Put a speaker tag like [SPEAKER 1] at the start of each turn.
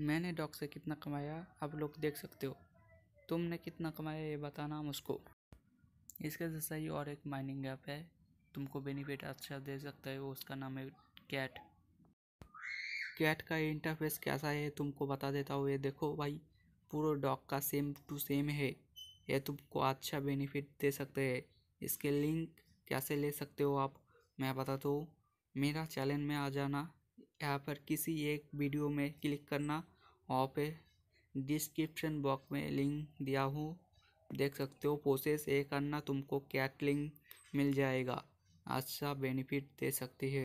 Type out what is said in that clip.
[SPEAKER 1] मैंने डॉग से कितना कमाया आप लोग देख सकते हो तुमने कितना कमाया ये बताना मुझको इसके जैसा ही और एक माइनिंग ऐप है तुमको बेनिफिट अच्छा दे सकता है उसका नाम है कैट कैट का इंटरफेस कैसा है तुमको बता देता हूँ ये देखो भाई पूरा डॉग का सेम टू सेम है यह तुमको अच्छा बेनिफिट दे सकते हैं इसके लिंक कैसे ले सकते हो आप मैं बताता हूँ मेरा चैनल में आ जाना यहाँ पर किसी एक वीडियो में क्लिक करना वहाँ पे डिस्क्रिप्शन बॉक्स में लिंक दिया हूँ देख सकते हो प्रोसेस ये करना तुमको कैट लिंक मिल जाएगा अच्छा बेनिफिट दे सकती है